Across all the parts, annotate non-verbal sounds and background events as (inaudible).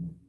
Mm-hmm.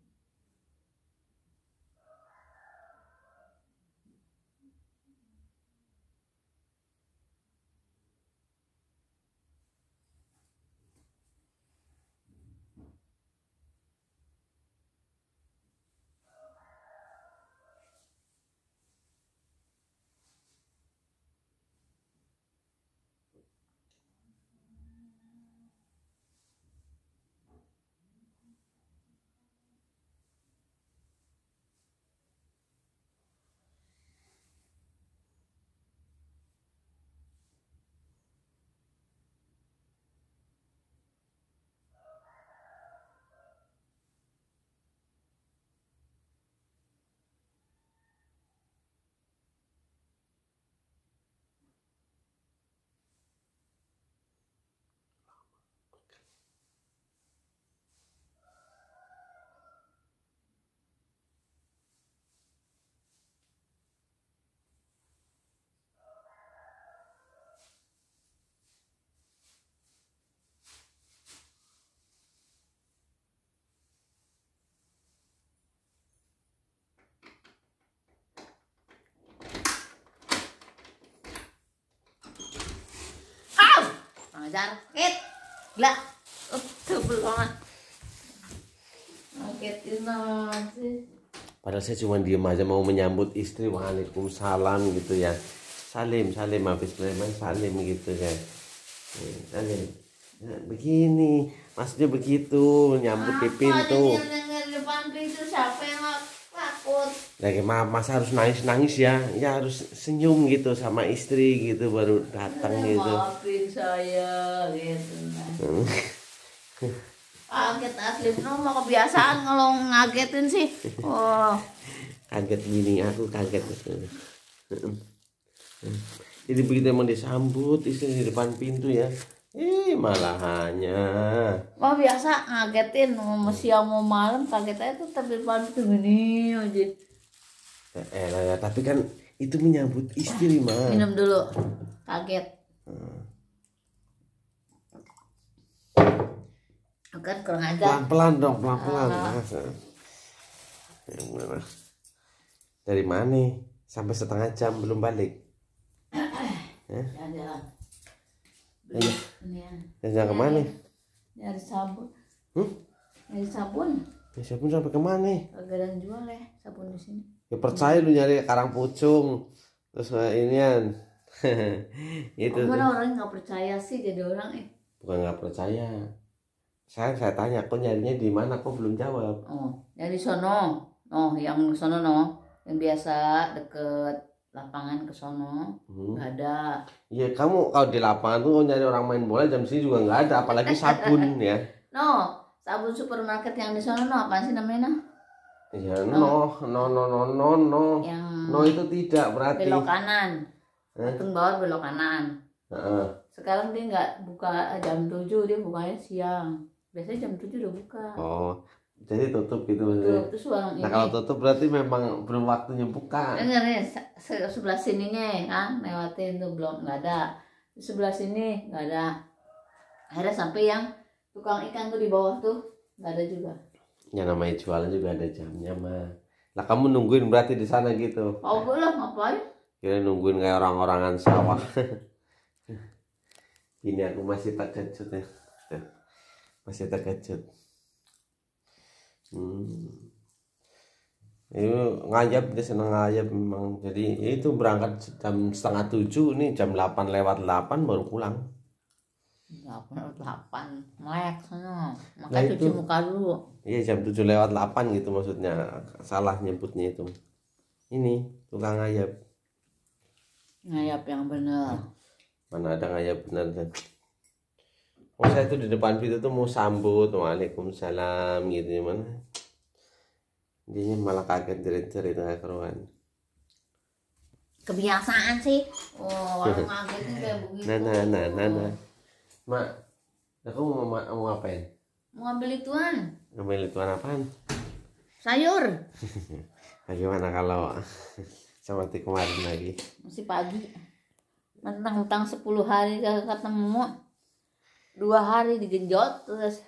ngajar kit gila tebel banget sih padahal saya cuma diem aja mau menyambut istri waalaikumsalam gitu ya salim salim habis preman salim gitu ya, salim nah, begini maksudnya begitu nyambut ah, di pintu depan pintu siapa yang takut maaf masa harus nangis nangis ya ya harus senyum gitu sama istri gitu baru datang gitu maafin saya gitu hmm. kaget asli pun mau kebiasaan kalau ngagetin sih oh kaget gini aku kaget hmm. Hmm. jadi begitu emang disambut istri di depan pintu ya Ih, malah hanya. Wah, biasa ngagetin mau hmm. siang mau malam kaget aja tuh tapi pantu gini aja. eh, lah, eh, ya, tapi kan itu menyambut istri, mah. Minum dulu. Kaget. Hmm. kurang aja. Pelan-pelan dong, pelan-pelan. Uh. Ah. -pelan. Ya, Dari mana? Sampai setengah jam belum balik. (coughs) Eh? Jalan-jalan. Jajan. Ya. Jajan ya. kemana? Nyari sabun. Hmm? Nyari sabun. Ya sabun sampai kemana? Kagak jual ya sabun di sini. Ya percaya lu nyari karang pucung terus eh, inian. (laughs) itu. Oh, orang nggak percaya sih jadi orang eh. Bukan nggak percaya. Saya saya tanya kok nyarinya di mana kok belum jawab. Oh, di sono. Oh, yang sono no, yang biasa deket lapangan ke sono hmm. nggak ada iya kamu kalau di lapangan tuh nyari orang main bola jam sini juga nggak ada apalagi (laughs) sabun ya no sabun supermarket yang di sono no apa sih namanya no ya no no no no no no yang no itu tidak berarti belok kanan eh? bawah belok kanan uh -uh. sekarang dia nggak buka jam 7 dia bukanya siang biasanya jam 7 udah buka oh jadi tutup gitu maksudnya. Tutup, terus nah, kalau tutup berarti memang belum waktunya buka. Enggak ya, nih, sebelah sininya ya, kan, lewatin tuh belum nggak ada. Sebelah sini nggak ada. Akhirnya sampai yang tukang ikan tuh di bawah tuh nggak ada juga. Ya namanya jualan juga ada jamnya mah. Nah kamu nungguin berarti di sana gitu. Oh gue lah ngapain? Kira nungguin kayak orang-orangan sawah. (laughs) ini aku masih terkejut ya. Masih terkejut hmm. Itu iya, ngayap dia senang ngayap memang. Jadi ya itu berangkat jam setengah tujuh nih jam delapan lewat delapan baru pulang. Delapan lewat delapan melek nah, cuci muka dulu. Iya jam tujuh lewat delapan gitu maksudnya salah nyebutnya itu. Ini tukang ngayap. Ngayap yang benar Mana ada ngayap benar dan Oh saya itu di depan pintu tuh mau sambut Waalaikumsalam gitu gimana Dia malah kaget cerit cerita ke keruan Kebiasaan sih Oh (laughs) orang kaget kayak begitu Nah nah nah nah, nah. Mak Aku nah, mau, mau, mau ngapain? Mau ambil ituan Ambil ituan apaan? Sayur (laughs) Bagaimana kalau seperti (laughs) kemarin lagi? Masih pagi Mentang-mentang 10 hari gak ketemu dua hari digenjot terus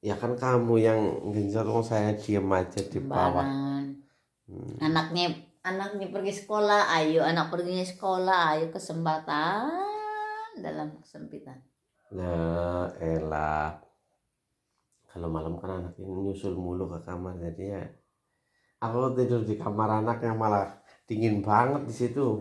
ya kan kamu yang genjot kok saya cium aja di bawah hmm. anaknya anaknya pergi sekolah ayo anak pergi sekolah ayo kesempatan dalam kesempitan nah elah kalau malam kan anak nyusul mulu ke kamar jadi ya aku tidur di kamar anaknya malah dingin banget di situ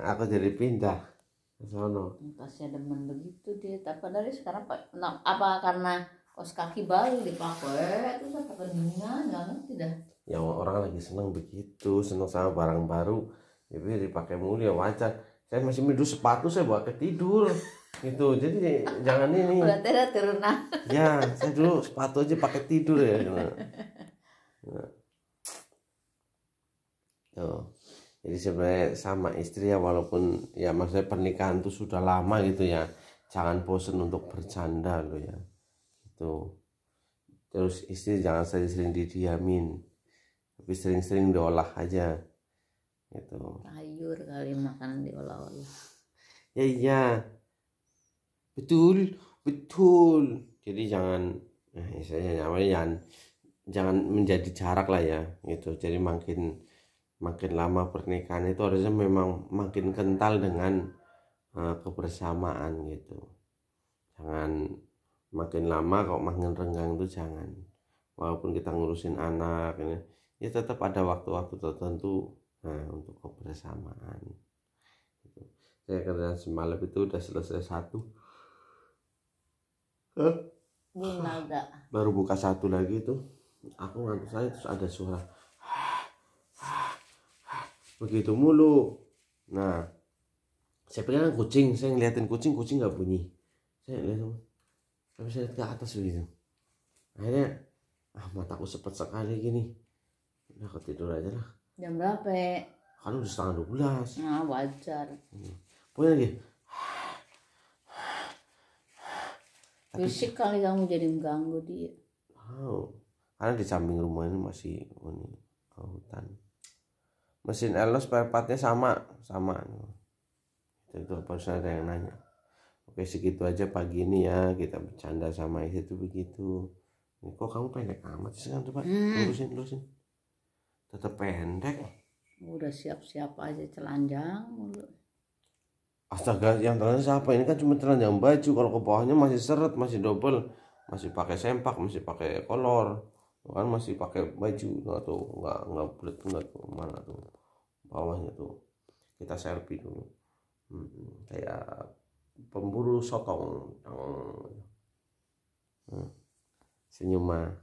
aku jadi pindah sono tasnya demen begitu dia tapi dari sekarang pak nah, apa karena kos kaki baru dipakai itu apa kedinginan nggak ngerti dah ya orang lagi seneng begitu seneng sama barang baru jadi ya, dipakai mulu ya wajar saya masih midu sepatu saya bawa ke tidur gitu jadi jangan ini berarti ada turunan ya saya dulu sepatu aja pakai tidur ya gitu. (laughs) nah. Tuh jadi sebenarnya sama istri ya walaupun ya maksudnya pernikahan itu sudah lama gitu ya jangan bosen untuk bercanda loh ya itu terus istri jangan sering-sering didiamin tapi sering-sering diolah aja gitu sayur kali makanan diolah-olah ya iya betul betul jadi jangan nah, eh, istilahnya namanya jangan jangan menjadi jarak lah ya gitu jadi makin makin lama pernikahan itu harusnya memang makin kental dengan uh, kebersamaan gitu jangan makin lama kok makin renggang tuh jangan walaupun kita ngurusin anak ini ya tetap ada waktu-waktu tertentu nah, untuk kebersamaan gitu. saya kerja semalam itu udah selesai satu Huh? Baru buka satu lagi itu. Aku ngantuk saya terus ada suara begitu mulu nah saya pegang kucing saya ngeliatin kucing kucing nggak bunyi saya lihat tapi saya lihat ke atas begitu akhirnya ah mataku sepet sekali gini udah aku tidur aja lah jam berapa kan udah setengah dua belas nah wajar hmm. pokoknya lagi Fisik kali kamu jadi mengganggu dia. Wow. Karena di samping rumah ini masih ini, hutan mesin elus spare partnya sama sama itu apa ada yang nanya oke segitu aja pagi ini ya kita bercanda sama itu begitu ini kok kamu pendek amat sih kan coba hmm. lurusin lurusin tetap pendek udah siap-siap aja telanjang mulu astaga yang telanjang siapa ini kan cuma telanjang baju kalau ke bawahnya masih seret masih double masih pakai sempak masih pakai kolor kan masih pakai baju nah, tuh nggak nggak bulat nggak tuh mana tuh bawahnya tuh kita selfie dulu hmm, kayak pemburu sotong hmm. senyuma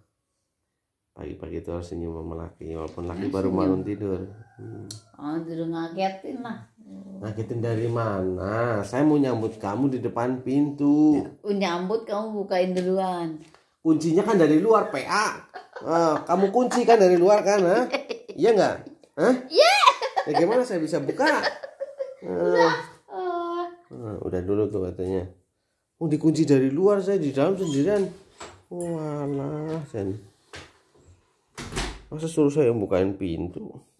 pagi-pagi itu harus senyum sama walaupun laki baru bangun tidur hmm. oh tidur ngagetin lah ngagetin dari mana saya mau nyambut kamu di depan pintu nyambut kamu bukain duluan kuncinya kan dari luar PA Nah, kamu kunci kan dari luar kan, ha? Iya nggak? Hah? Iya. Yeah. Ya saya bisa buka? Nah. Nah, udah dulu tuh katanya. Oh, dikunci dari luar saya di dalam sendirian. Walah, oh, Sen. Masa suruh saya bukain pintu?